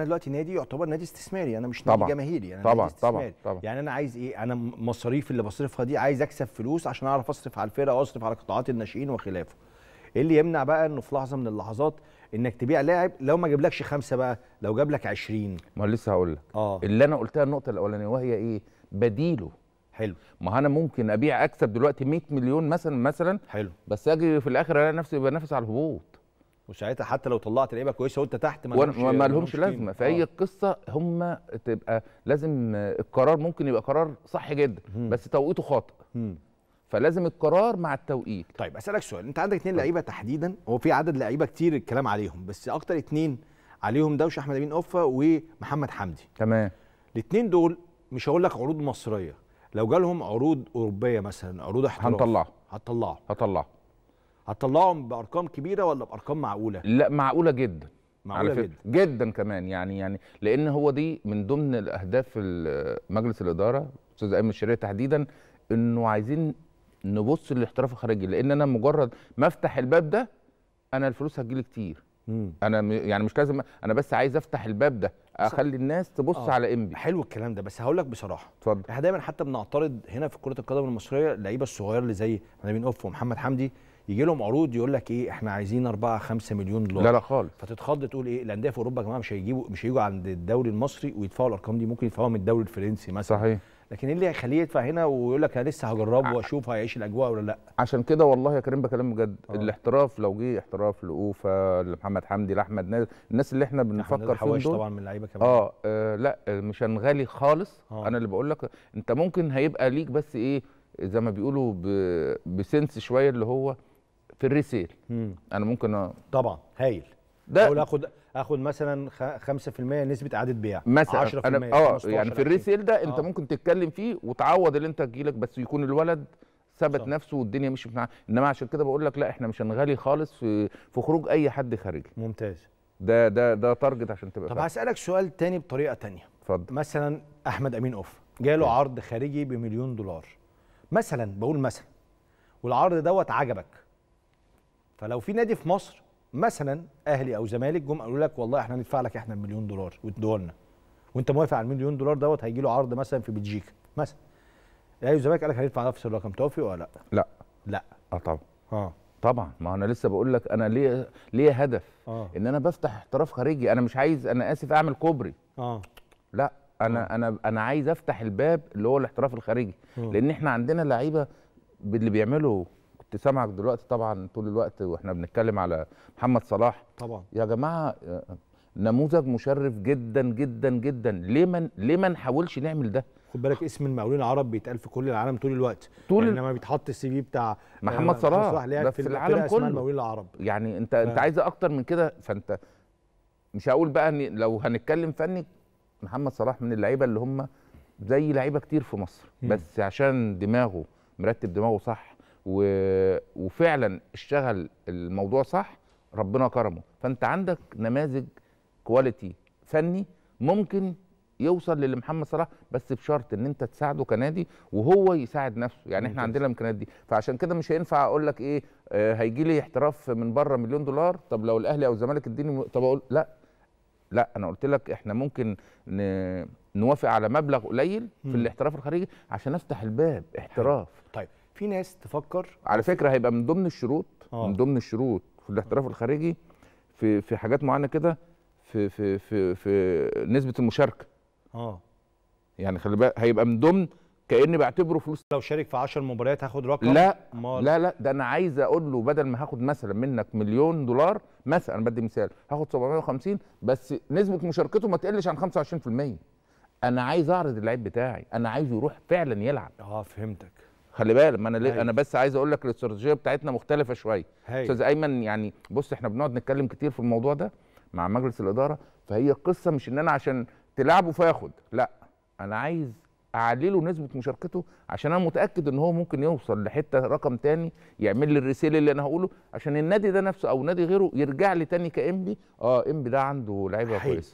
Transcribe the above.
انا دلوقتي نادي يعتبر نادي استثماري انا مش نادي جماهيري انا طبعًا. نادي استثماري طبعًا. طبعًا. يعني انا عايز ايه انا مصاريف اللي بصرفها دي عايز اكسب فلوس عشان اعرف اصرف على الفرقه واصرف على قطاعات الناشئين وخلافه ايه اللي يمنع بقى انه في لحظه من اللحظات انك تبيع لاعب لو ما جابلكش خمسه بقى لو جابلك 20 ما لسه هقول لك آه. اللي انا قلتها النقطه الاولانيه وهي ايه بديله حلو ما انا ممكن ابيع اكسب دلوقتي 100 مليون مثلا مثلا حلو بس اجي في الاخر الاقي نفسي بنافس على الهبوط وساعتها حتى لو طلعت لعيبه كويسه وانت تحت ما لهمش لازمه في اي آه. قصه هم تبقى لازم القرار ممكن يبقى قرار صح جدا مم. بس توقيته خاطئ فلازم القرار مع التوقيت طيب اسالك سؤال انت عندك اثنين لعيبه تحديدا هو في عدد لعيبه كتير الكلام عليهم بس اكتر اثنين عليهم دوش احمد امين اوفا ومحمد حمدي تمام الاثنين دول مش هقول لك عروض مصريه لو جالهم عروض اوروبيه مثلا عروض احتراف هنطلعه هتطلعه هطلعه هتطلعهم بارقام كبيره ولا بارقام معقوله لا معقوله جدا معقوله جدا جدا كمان يعني يعني لان هو دي من ضمن الاهداف مجلس الاداره استاذ ايمن الشريعه تحديدا انه عايزين نبص للاحتراف الخارجي لان انا مجرد ما افتح الباب ده انا الفلوس هتجيلي كتير مم. انا يعني مش لازم انا بس عايز افتح الباب ده اخلي الناس تبص آه. على انبي حلو الكلام ده بس هقول لك بصراحه اتفضل احنا دايما حتى بنعترض هنا في كره القدم المصريه اللعيبه الصغيره اللي زي انا اوف ومحمد حمدي يجي لهم عروض يقول لك ايه احنا عايزين 4 5 مليون دولار لا لا خالص فتتخض تقول ايه الانديه في اوروبا يا جماعه مش هيجيبوا مش هيجوا عند الدوري المصري ويدفعوا الارقام دي ممكن يدفعوها من الدوري الفرنسي مثلا صحيح لكن ايه اللي هيخليه يدفع هنا ويقول لك انا لسه هجربه واشوف هيعيش الاجواء ولا لا عشان كده والله يا كريم بكلام بجد آه. الاحتراف لو جه احتراف لاوفا لمحمد حمدي لاحمد نادر الناس اللي احنا بنفكر فيهم دول طبعا من اللعيبه كمان آه, اه لا مش هنغالي خالص آه. انا اللي بقول لك انت ممكن هيبقى ليك بس ايه زي ما بيقولوا بسنس شويه اللي هو في الريسيل مم. انا ممكن أ... طبعا هايل ده اقول اخد اخد مثلا 5% نسبه اعاده بيع مثلا 10% أنا اه يعني في الريسيل ده انت أوه. ممكن تتكلم فيه وتعوض اللي انت تجيلك بس يكون الولد ثبت نفسه والدنيا مش معاه انما عشان كده بقول لك لا احنا مش هنغالي خالص في في خروج اي حد خارجي ممتاز ده ده ده تارجت عشان تبقى طب هسالك سؤال تاني بطريقه تانية اتفضل مثلا احمد امين اوف جاله عرض خارجي بمليون دولار مثلا بقول مثلا والعرض دوت عجبك فلو في نادي في مصر مثلا اهلي او زمالك جم قالوا لك والله احنا هندفع لك احنا المليون دولار وادوه لنا وانت موافق على المليون دولار دوت هيجي له عرض مثلا في بلجيكا مثلا الاهلي والزمالك قال لك هندفع نفس الرقم توافق ولا لا؟ لا لا اه طبعا اه طبعا ما انا لسه بقول لك انا ليه ليه هدف آه. ان انا بفتح احتراف خارجي انا مش عايز انا اسف اعمل كوبري اه لا انا آه. انا انا عايز افتح الباب اللي هو الاحتراف الخارجي آه. لان احنا عندنا لعيبه اللي بيعملوا ابتسامك سامعك دلوقتي طبعا طول الوقت واحنا بنتكلم على محمد صلاح طبعا يا جماعه نموذج مشرف جدا جدا جدا ليه ما ليه ما نحاولش نعمل ده خد بالك اسم المقاولين العرب بيتقال في كل العالم طول الوقت طول يعني لما بيتحط السي في بتاع آه، محمد صلاح ده في, العالم كله المقاولين العرب يعني انت ف... انت عايز اكتر من كده فانت مش هقول بقى ان لو هنتكلم فني محمد صلاح من اللعيبه اللي هم زي لعيبه كتير في مصر م. بس عشان دماغه مرتب دماغه صح وفعلا اشتغل الموضوع صح ربنا كرمه فانت عندك نماذج كواليتي فني ممكن يوصل للي محمد صلاح بس بشرط ان انت تساعده كنادي وهو يساعد نفسه يعني احنا عندنا الامكانيات دي فعشان كده مش هينفع اقول لك ايه آه هيجي لي احتراف من بره مليون دولار طب لو الاهلي او الزمالك اديني طب اقول لا لا انا قلت لك احنا ممكن نوافق على مبلغ قليل في الاحتراف الخارجي عشان افتح الباب احتراف طيب في ناس تفكر على فكره هيبقى من ضمن الشروط آه. من ضمن الشروط في الاحتراف الخارجي في في حاجات معينه كده في في في في نسبه المشاركه اه يعني خلي بالك هيبقى من ضمن كاني بعتبره فلوس لو شارك في 10 مباريات هاخد رقم لا مال. لا لا ده انا عايز اقول له بدل ما هاخد مثلا منك مليون دولار مثلا انا بدي مثال هاخد 750 بس نسبه مشاركته ما تقلش عن 25% انا عايز اعرض اللعيب بتاعي انا عايزه يروح فعلا يلعب اه فهمتك خلي بالك ما انا ليه انا بس عايز اقول لك الاستراتيجيه بتاعتنا مختلفه شويه استاذ ايمن يعني بص احنا بنقعد نتكلم كتير في الموضوع ده مع مجلس الاداره فهي القصه مش ان انا عشان تلعبه فياخد لا انا عايز اعلي له نسبه مشاركته عشان انا متاكد ان هو ممكن يوصل لحته رقم تاني يعمل لي الرسيل اللي انا هقوله عشان النادي ده نفسه او نادي غيره يرجع لي تاني كانبي اه انبي ده عنده لعيبه كويسه